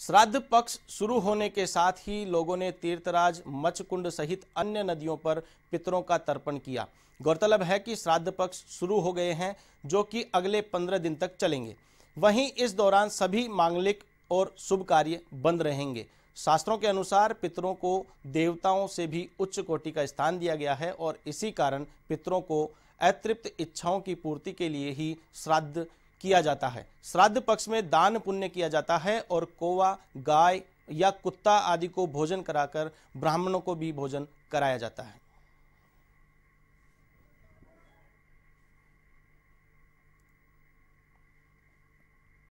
श्राद्ध पक्ष शुरू होने के साथ ही लोगों ने तीर्थराज मचकुंड सहित अन्य नदियों पर पितरों का तर्पण किया गौरतलब है कि श्राद्ध पक्ष शुरू हो गए हैं जो कि अगले पंद्रह दिन तक चलेंगे वहीं इस दौरान सभी मांगलिक और शुभ कार्य बंद रहेंगे शास्त्रों के अनुसार पितरों को देवताओं से भी उच्च कोटि का स्थान दिया गया है और इसी कारण पितरों को अतृप्त इच्छाओं की पूर्ति के लिए ही श्राद्ध किया जाता है श्राद्ध पक्ष में दान पुण्य किया जाता है और कोवा गाय या कुत्ता आदि को भोजन कराकर ब्राह्मणों को भी भोजन कराया जाता है